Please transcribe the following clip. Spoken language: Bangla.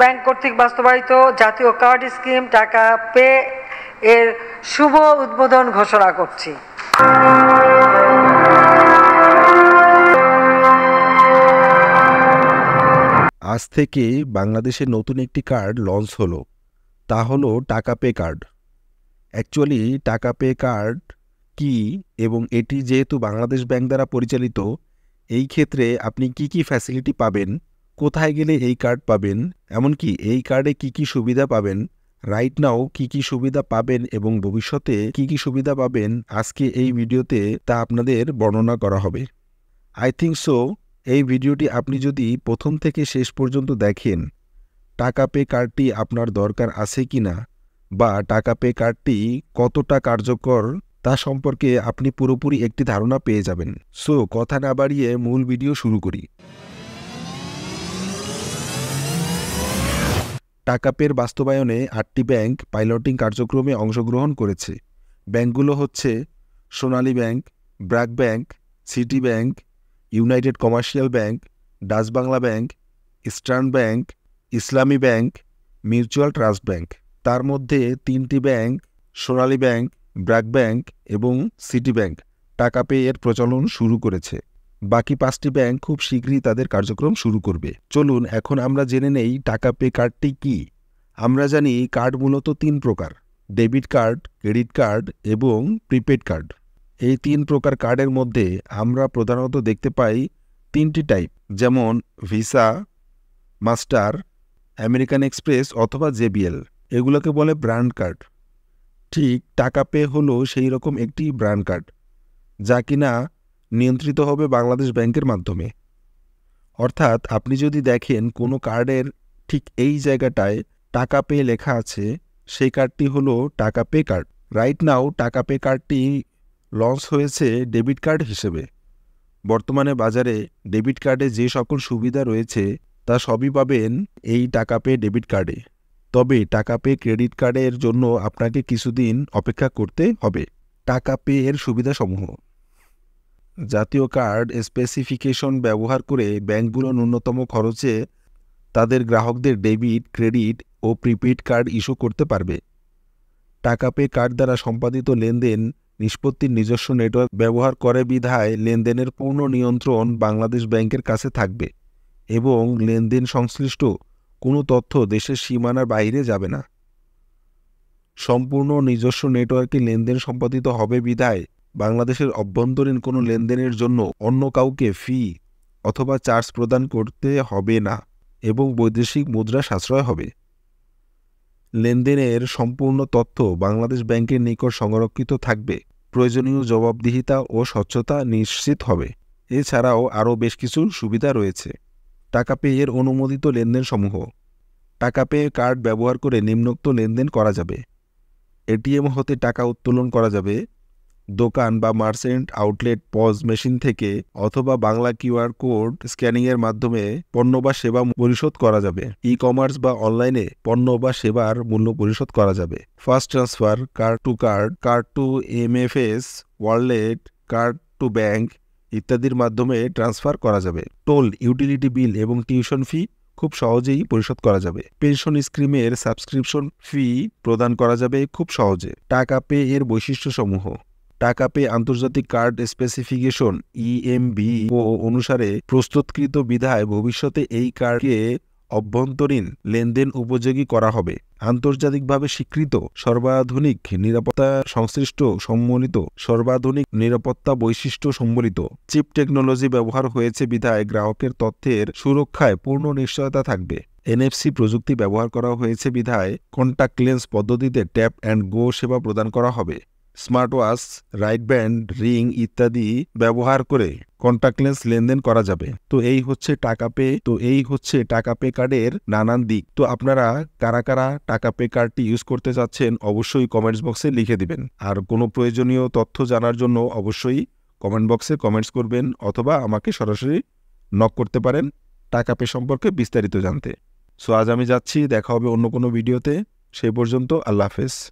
ব্যাংক কর্তৃক বাস্তবায়িত জাতীয় কার্ড স্কিম টাকা পে এর শুভ উদ্বোধন ঘোষণা করছি আজ থেকে বাংলাদেশে নতুন একটি কার্ড লঞ্চ হলো তা হলো Taka pay card actually Taka pay card কি এবং এটি যেহেতু বাংলাদেশ ব্যাংক দ্বারা পরিচালিত এই ক্ষেত্রে আপনি কি কি ফ্যাসিলিটি পাবেন কোথায় গেলে এই কার্ড পাবেন এমনকি এই কার্ডে কি কি সুবিধা পাবেন রাইট নাও কি কি সুবিধা পাবেন এবং ভবিষ্যতে কি কি সুবিধা পাবেন আজকে এই ভিডিওতে তা আপনাদের বর্ণনা করা হবে আই থিঙ্ক সো এই ভিডিওটি আপনি যদি প্রথম থেকে শেষ পর্যন্ত দেখেন টাকা পে কার্ডটি আপনার দরকার আছে কি না বা টাকা পে কার্ডটি কতটা কার্যকর তা সম্পর্কে আপনি পুরোপুরি একটি ধারণা পেয়ে যাবেন সো কথা না বাড়িয়ে মূল ভিডিও শুরু করি টাকাপের বাস্তবায়নে আটটি ব্যাংক পাইলটিং কার্যক্রমে অংশগ্রহণ করেছে ব্যাংকগুলো হচ্ছে Sonali bank BRAC bank city bank united commercial bank Dutch Bangla bank eastern bank Islami bank mutual trust bank তার মধ্যে তিনটি bank Sonali bank BRAC bank এবং সিটি ব্যাংক টাকা পেয়ে এর প্রচলন শুরু করেছে বাকি পাঁচটি ব্যাংক খুব শীঘ্রই তাদের কার্যক্রম শুরু করবে চলুন এখন আমরা জেনে নেই টাকা পে কার্ডটি কি আমরা জানি কার্ড মূলত তিন প্রকার ডেবিট কার্ড ক্রেডিট কার্ড এবং প্রিপেড কার্ড এই তিন প্রকার কার্ডের মধ্যে আমরা প্রধানত দেখতে পাই তিনটি টাইপ যেমন ভিসা মাস্টার আমেরিকান এক্সপ্রেস অথবা জেবিএল এগুলোকে বলে ব্র্যান্ড কার্ড ঠিক টাকা পে হলো সেই রকম একটি ব্র্যান্ড কার্ড যা কিনা নিয়ন্ত্রিত হবে বাংলাদেশ ব্যাংকের মাধ্যমে অর্থাৎ আপনি যদি দেখেন কোনো কার্ডের ঠিক এই জায়গাটায় টাকা পে লেখা আছে সেই কার্ডটি হলো Taka pay card right now টাকা পে কার্ডটি লঞ্চ হয়েছে ডেবিট কার্ড হিসেবে বর্তমানে বাজারে ডেবিট কার্ডে যে সকল সুবিধা রয়েছে তা সবই পাবেন এই টাকা পে ডেবিট কার্ডে তবে টাকা পে ক্রেডিট কার্ডের জন্য আপনাকে কিছুদিন অপেক্ষা করতে হবে টাকা পে এর সুবিধাসমূহ জাতীয় কার্ড স্পেসিফিকেশন ব্যবহার করে ব্যাংকগুলো ন্যূনতম খরচে তাদের গ্রাহকদের ডেবিট ক্রেডিট ও প্রিপেড কার্ড ইস্যু করতে পারবে টাকা পে কার্ড দ্বারা সম্পাদিত লেনদেন নিষ্পত্তির নিজস্ব নেটওয়ার্ক ব্যবহার করে বিধায় লেনদেনের পূর্ণ নিয়ন্ত্রণ বাংলাদেশ ব্যাংকের কাছে থাকবে এবং লেনদেন সংশ্লিষ্ট কোনো তথ্য দেশের সীমানার বাইরে যাবে না সম্পূর্ণ নিজস্ব নেটওয়ার্কে লেনদেন সম্পাদিত হবে বিধায় বাংলাদেশের অভ্যন্তরীণ কোনো লেনদেনের জন্য অন্য কাউকে ফি অথবা চার্জ প্রদান করতে হবে না এবং বৈদেশিক মুদ্রা সাশ্রয় হবে লেনদেনের সম্পূর্ণ তথ্য বাংলাদেশ ব্যাংকের নিকট সংরক্ষিত থাকবে প্রয়োজনীয় জবাবদিহিতা ও স্বচ্ছতা নিশ্চিত হবে এছাড়াও আরও বেশ কিছু সুবিধা রয়েছে টাকা পে এর অনুমোদিত লেনদেনসমূহ টাকা পে কার্ড ব্যবহার করে নিম্নোক্ত লেনদেন করা যাবে এটিএম হতে টাকা উত্তোলন করা যাবে দোকান বা মার্চেন্ট আউটলেট পজ মেশিন থেকে অথবা বাংলা কিউআর কোড স্ক্যানিংয়ের মাধ্যমে পণ্য বা সেবা পরিশোধ করা যাবে ই কমার্স বা অনলাইনে পণ্য বা সেবার মূল্য পরিশোধ করা যাবে first transfer card to card card to S wallet card to bank ইত্যাদির মাধ্যমে ট্রান্সফার করা যাবে টোল ইউটিলিটি বিল এবং টিউশন ফি খুব সহজেই পরিশোধ করা যাবে পেনশন স্কিমের সাবস্ক্রিপশন ফি প্রদান করা যাবে খুব সহজে টাকা পে এর বৈশিষ্ট্যসমূহ টাকা পেয়ে আন্তর্জাতিক কার্ড স্পেসিফিকেশন ইএমবি ও অনুসারে প্রস্তুতকৃত বিধায় ভবিষ্যতে এই কার্ডকে অভ্যন্তরীণ লেনদেন উপযোগী করা হবে আন্তর্জাতিকভাবে স্বীকৃত সর্বাধুনিক নিরাপত্তা সংশ্লিষ্ট সম্মিলিত সর্বাধুনিক নিরাপত্তা বৈশিষ্ট্য সম্বলিত চিপ টেকনোলজি ব্যবহার হয়েছে বিধায় গ্রাহকের তথ্যের সুরক্ষায় পূর্ণ নিশ্চয়তা থাকবে এনএফসি প্রযুক্তি ব্যবহার করা হয়েছে বিধায় কন্ট্যাক্ট লেন্স পদ্ধতিতে ট্যাপ অ্যান্ড গো সেবা প্রদান করা হবে smart watch wrist band ring ইত্যাদি ব্যবহার করে কন্ট্যাক্টলেস লেনদেন করা যাবে তো এই হচ্ছে টাকা পে তো এই হচ্ছে টাকা পে কার্ডের নানান দিক তো আপনারা কারা কারা টাকা পে কার্ডটি ইউজ করতে চাচ্ছেন অবশ্যই কমেন্টস বক্সে লিখে দিবেন আর কোনো প্রয়োজনীয় তথ্য জানার জন্য অবশ্যই কমেন্ট বক্সে কমেন্টস করবেন অথবা আমাকে সরাসরি নক করতে পারেন টাকা পে সম্পর্কে বিস্তারিত জানতে সো আজ আমি যাচ্ছি দেখা হবে অন্য কোনো ভিডিওতে সেই পর্যন্ত আল্লাহ হাফেজ